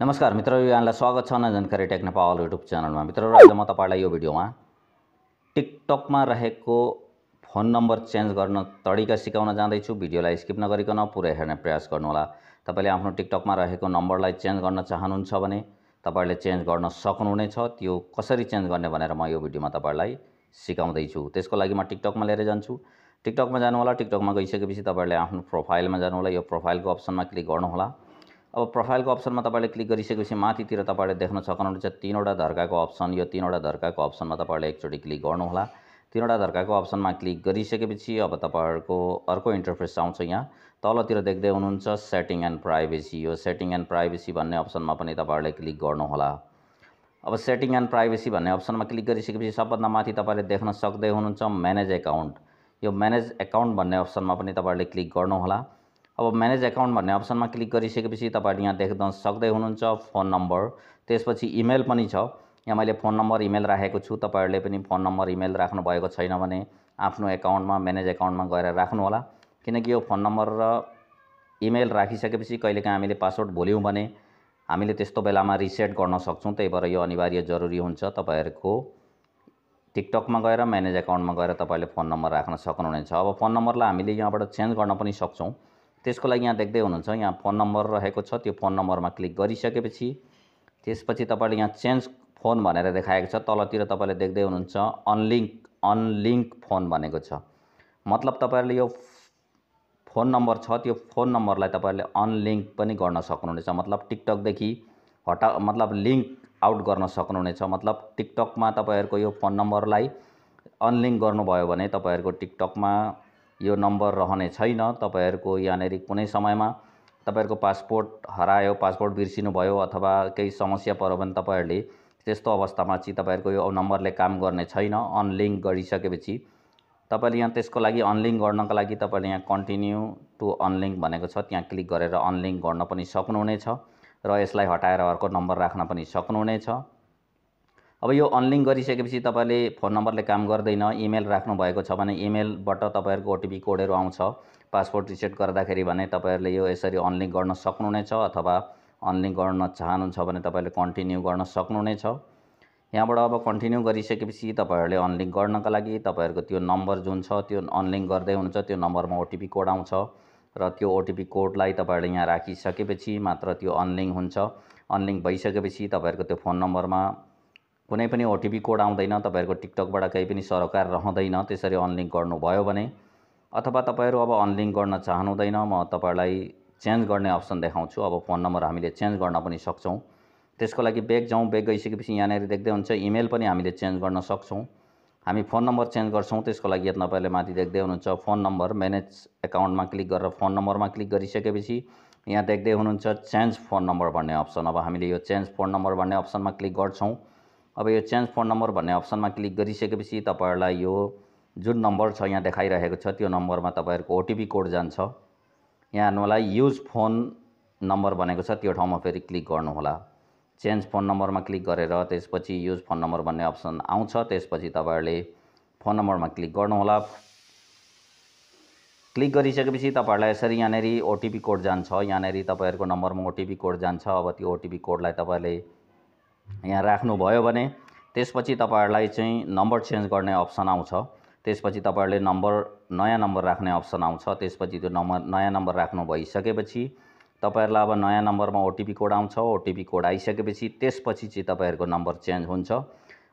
नमस्कार मित्रहरू यहाँलाई स्वागत छ न जानकारी टेक नेपाल युट्युब च्यानलमा मित्रहरू आज म तपाईँलाई यो भिडियोमा टिकटकमा रहेको फोन नम्बर चेन्ज गर्न तरिका सिकाउन जाँदैछु भिडियोलाई स्किप नगरिकन पुरै हेर्ने प्रयास गर्नुहोला तपाईँले आफ्नो टिकटकमा रहेको नम्बरलाई चेन्ज गर्न चाहनुहुन्छ भने तपाईँले चेन्ज गर्न सक्नुहुनेछ त्यो कसरी चेन्ज गर्ने भनेर म यो भिडियोमा तपाईँलाई सिकाउँदैछु त्यसको लागि म टिकटकमा लिएर जान्छु टिकटकमा जानुहोला टिकटकमा गइसकेपछि तपाईँले आफ्नो प्रोफाइलमा जानुहोला यो प्रोफाइलको अप्सनमा क्लिक गर्नुहोला अब प्रोफाइलको अप्सनमा तपाईँले क्लिक गरिसकेपछि माथितिर तपाईँले देख्न सक्नुहुन्छ तिनवटा धर्काको अप्सन यो तिनवटा धर्काको अप्सनमा तपाईँले एकचोटि क्लिक गर्नुहोला तिनवटा धर्काको अप्सनमा क्लिक गरिसकेपछि अब तपाईँहरूको अर्को इन्टरफेस आउँछ यहाँ तलतिर देख्दै हुनुहुन्छ सेटिङ एन्ड प्राइभेसी यो सेटिङ एन्ड प्राइभेसी भन्ने अप्सनमा पनि तपाईँहरूले क्लिक गर्नुहोला अब सेटिङ एन्ड प्राइभेसी भन्ने अप्सनमा क्लिक गरिसकेपछि सबभन्दा माथि तपाईँले देख्न सक्दै हुनुहुन्छ म्यानेज एकाउन्ट यो म्यानेज एकाउन्ट भन्ने अप्सनमा पनि तपाईँहरूले क्लिक गर्नुहोला अब म्यानेज एकाउन्ट भन्ने अप्सनमा क्लिक गरिसकेपछि तपाईँहरूले यहाँ देख्न सक्दै हुनुहुन्छ फोन नम्बर त्यसपछि इमेल पनि छ यहाँ मैले फोन नम्बर इमेल राखेको छु तपाईँहरूले पनि फोन नम्बर इमेल भएको छैन भने आफ्नो एकाउन्टमा म्यानेज एकाउन्टमा गएर राख्नुहोला किनकि यो फोन नम्बर र इमेल राखिसकेपछि कहिलेकाहीँ हामीले पासवर्ड भोल्यौँ भने हामीले त्यस्तो बेलामा रिसेट गर्न सक्छौँ त्यही भएर यो अनिवार्य जरुरी हुन्छ तपाईँहरूको टिकटकमा गएर म्यानेज एकाउन्टमा गएर तपाईँले फोन नम्बर राख्न सक्नुहुनेछ अब फोन नम्बरलाई हामीले यहाँबाट चेन्ज गर्न पनि सक्छौँ त्यसको लागि यहाँ देख्दै हुनुहुन्छ यहाँ फोन नम्बर रहेको छ त्यो फोन नम्बरमा क्लिक गरिसकेपछि त्यसपछि तपाईँले यहाँ चेन्ज फोन भनेर देखाएको छ तलतिर तपाईँले देख्दै हुनुहुन्छ अनलिङ्क अनलिङ्क फोन भनेको छ मतलब तपाईँहरूले यो फोन नम्बर छ त्यो फोन नम्बरलाई तपाईँहरूले अनलिङ्क पनि गर्न सक्नुहुनेछ मतलब टिकटकदेखि हटा मतलब लिङ्क आउट गर्न सक्नुहुनेछ मतलब टिकटकमा तपाईँहरूको यो फोन नम्बरलाई अनलिङ्क गर्नुभयो भने तपाईँहरूको टिकटकमा यो नम्बर रहने छैन तपाईँहरूको यहाँनिर कुनै समयमा तपाईँहरूको पासपोर्ट हरायो पासपोर्ट बिर्सिनु भयो अथवा केही समस्या पऱ्यो भने तपाईँहरूले त्यस्तो अवस्थामा चाहिँ तपाईँहरूको यो नम्बरले काम गर्ने छैन अनलिङ्क गरिसकेपछि तपाईँले यहाँ त्यसको लागि अनलिङ्क गर्नको लागि तपाईँले यहाँ कन्टिन्यू टु अनलिङ्क भनेको छ त्यहाँ क्लिक गरेर अनलिङ्क गर्न पनि सक्नुहुनेछ र यसलाई हटाएर अर्को नम्बर राख्न पनि सक्नुहुनेछ अब यो अनलिङ गरिसकेपछि तपाईँले फोन नम्बरले काम गर्दैन इमेल राख्नुभएको छ भने इमेलबाट तपाईँहरूको ओटिपी कोडहरू आउँछ पासपोर्ट रिसेट गर्दाखेरि भने तपाईँहरूले यो यसरी अनलिङ गर्न सक्नुहुनेछ अथवा अनलिङ गर्न चाहनुहुन्छ भने तपाईँले कन्टिन्यू गर्न सक्नुहुनेछ यहाँबाट अब कन्टिन्यू गरिसकेपछि तपाईँहरूले अनलिङ गर्नका लागि तपाईँहरूको त्यो नम्बर जुन छ त्यो अनलिङ गर्दै हुनुहुन्छ त्यो नम्बरमा ओटिपी कोड आउँछ र त्यो ओटिपी कोडलाई तपाईँहरूले यहाँ राखिसकेपछि मात्र त्यो अनलिङ हुन्छ अनलिङ भइसकेपछि तपाईँहरूको त्यो फोन नम्बरमा कुनै पनि ओटिपी कोड आउँदैन तपाईँहरूको टिकटकबाट केही पनि सरोकार रहँदैन त्यसरी अनलिङ्क गर्नुभयो भने अथवा तपाईँहरू अब अनलिङ्क गर्न चाहनुहुँदैन म तपाईँलाई चेन्ज गर्ने अप्सन देखाउँछु अब फोन नम्बर हामीले चेन्ज गर्न पनि सक्छौँ त्यसको लागि ब्याग जाउँ ब्याग गइसकेपछि यहाँनिर देख्दै हुन्छ इमेल पनि हामीले चेन्ज गर्न सक्छौँ हामी फोन नम्बर चेन्ज गर्छौँ त्यसको लागि यहाँ तपाईँले माथि देख्दै हुनुहुन्छ फोन नम्बर म्यानेज एकाउन्टमा क्लिक गरेर फोन नम्बरमा क्लिक गरिसकेपछि यहाँ देख्दै हुनुहुन्छ चेन्ज फोन नम्बर भन्ने अप्सन अब हामीले यो चेन्ज फोन नम्बर भन्ने अप्सनमा क्लिक गर्छौँ अब यो चेन्ज फोन नम्बर भन्ने अप्सनमा क्लिक गरिसकेपछि तपाईँहरूलाई यो जुन नम्बर छ यहाँ देखाइरहेको छ त्यो नम्बरमा तपाईँहरूको ओटिपी कोड जान्छ यहाँ हेर्नुहोला युज फोन नम्बर भनेको छ त्यो ठाउँमा फेरि क्लिक गर्नुहोला चेन्ज फोन नम्बरमा क्लिक गरेर त्यसपछि युज फोन नम्बर भन्ने अप्सन आउँछ त्यसपछि तपाईँहरूले फोन नम्बरमा क्लिक गर्नुहोला क्लिक गरिसकेपछि तपाईँहरूलाई यसरी यहाँनिर ओटिपी कोड जान्छ यहाँनिर तपाईँहरूको नम्बरमा ओटिपी कोड जान्छ अब त्यो ओटिपी कोडलाई तपाईँहरूले यहाँ राख्नुभयो भने त्यसपछि तपाईँहरूलाई चाहिँ नम्बर चेन्ज गर्ने अप्सन आउँछ त्यसपछि तपाईँहरूले नम्बर नयाँ नम्बर राख्ने अप्सन आउँछ त्यसपछि त्यो नम्बर नयाँ नम्बर राख्नु भइसकेपछि तपाईँहरूलाई अब नयाँ नम्बरमा ओटिपी कोड आउँछ ओटिपी कोड आइसकेपछि त्यसपछि चाहिँ तपाईँहरूको नम्बर चेन्ज हुन्छ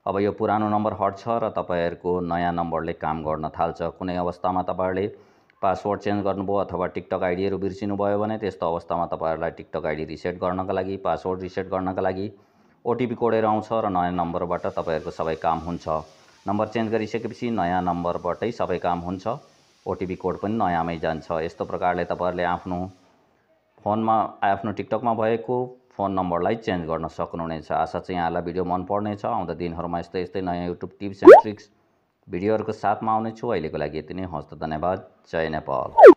अब यो पुरानो नम्बर हट्छ र तपाईँहरूको नयाँ नम्बरले काम गर्न थाल्छ कुनै अवस्थामा तपाईँहरूले पासवर्ड चेन्ज गर्नुभयो अथवा टिकटक आइडीहरू बिर्सिनुभयो भने त्यस्तो अवस्थामा तपाईँहरूलाई टिकटक आइडी रिसेट गर्नका लागि पासवर्ड रिसेट गर्नका लागि ओटिपी कोडेर आउँछ र नयाँ नम्बरबाट तपाईँहरूको सबै काम हुन्छ नम्बर चेन्ज गरिसकेपछि नयाँ नम्बरबाटै सबै काम हुन्छ ओटिपी कोड पनि नयाँमै जान्छ यस्तो प्रकारले तपाईँहरूले आफ्नो फोनमा आफ्नो टिकटकमा भएको फोन नम्बरलाई चेन्ज गर्न सक्नुहुनेछ आशा चाहिँ यहाँलाई भिडियो मन पर्नेछ आउँदा दिनहरूमा यस्तै यस्तै नयाँ युट्युब टिप्स एन्ड ट्रिक्स भिडियोहरूको साथमा आउनेछु अहिलेको लागि यति नै हस्त धन्यवाद जय नेपाल